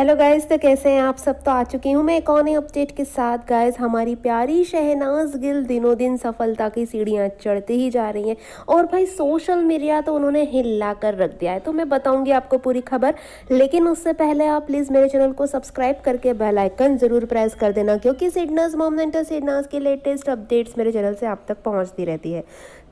hello guys तो कैसे हैं आप सब तो आ चुकी हूँ मैं एक और अपडेट के साथ गाइस हमारी प्यारी शहनाज गिल दिनों दिन सफलता की सीढ़ियाँ चढ़ती ही जा रही हैं और भाई सोशल मीडिया तो उन्होंने हिला कर रख दिया है तो मैं बताऊँगी आपको पूरी खबर लेकिन उससे पहले आप प्लीज़ मेरे चैनल को सब्सक्राइब करके बेलाइकन ज़रूर प्रेस कर देना क्योंकि सिडनाज मोमेंटो सिडनाज की लेटेस्ट अपडेट्स मेरे चैनल से आप तक पहुँचती रहती है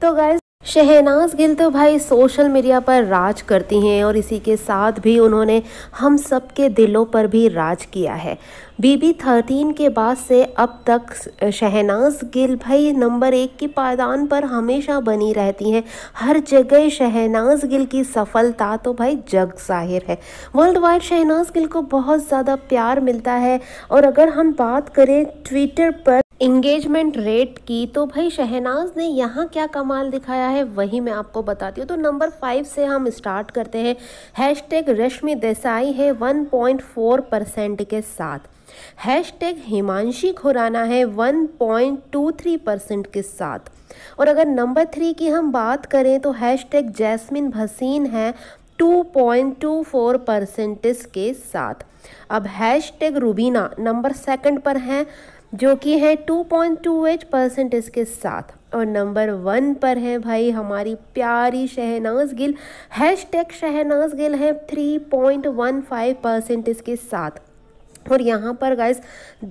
तो गाइज शहनाज गिल तो भाई सोशल मीडिया पर राज करती हैं और इसी के साथ भी उन्होंने हम सब के दिलों पर भी राज किया है बीबी थर्टीन के बाद से अब तक शहनाज गिल भाई नंबर एक की पायदान पर हमेशा बनी रहती हैं हर जगह शहनाज गिल की सफलता तो भाई जग जाहिर है वर्ल्ड वाइड शहनाज गिल को बहुत ज़्यादा प्यार मिलता है और अगर हम बात करें ट्विटर पर इंगेजमेंट रेट की तो भाई शहनाज ने यहाँ क्या कमाल दिखाया है वही मैं आपको बताती हूँ तो नंबर फाइव से हम स्टार्ट करते हैं हैश टैग रश्मि देसाई है 1.4 परसेंट के साथ हैश टैग हिमांशी खुराना है 1.23 परसेंट के साथ और अगर नंबर थ्री की हम बात करें तो हैश टैग जैस्मिन भसीन है 2.24 परसेंटेज के साथ अब hashtag Rubina number second पर हैं जो कि है 2.28 परसेंट के साथ और नंबर वन पर है भाई हमारी प्यारी शहनाज गिल हैश टैग शहनाज गिल है 3.15 परसेंटेज के साथ और यहाँ पर गाइस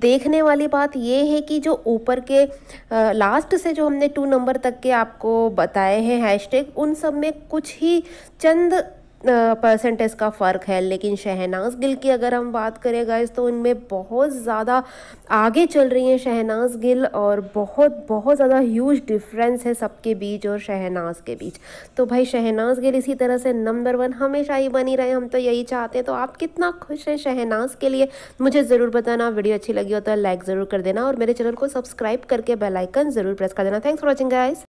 देखने वाली बात ये है कि जो ऊपर के आ, लास्ट से जो हमने टू नंबर तक के आपको बताए हैं हैशटैग उन सब में कुछ ही चंद परसेंटेज का फ़र्क है लेकिन शहनाज गिल की अगर हम बात करें गाइस तो उनमें बहुत ज़्यादा आगे चल रही हैं शहनाज गिल और बहुत बहुत ज़्यादा ह्यूज डिफरेंस है सबके बीच और शहनाज के बीच तो भाई शहनाज गिल इसी तरह से नंबर वन हमेशा ही बनी रहे हम तो यही चाहते हैं तो आप कितना खुश हैं शहनाज के लिए मुझे ज़रूर बताना वीडियो अच्छी लगी हो तो लाइक ज़रूर कर देना और मेरे चैनल को सब्सक्राइब करके बेलाइकन ज़रूर प्रेस कर देना थैंक्स फॉर वॉचिंग गाइज़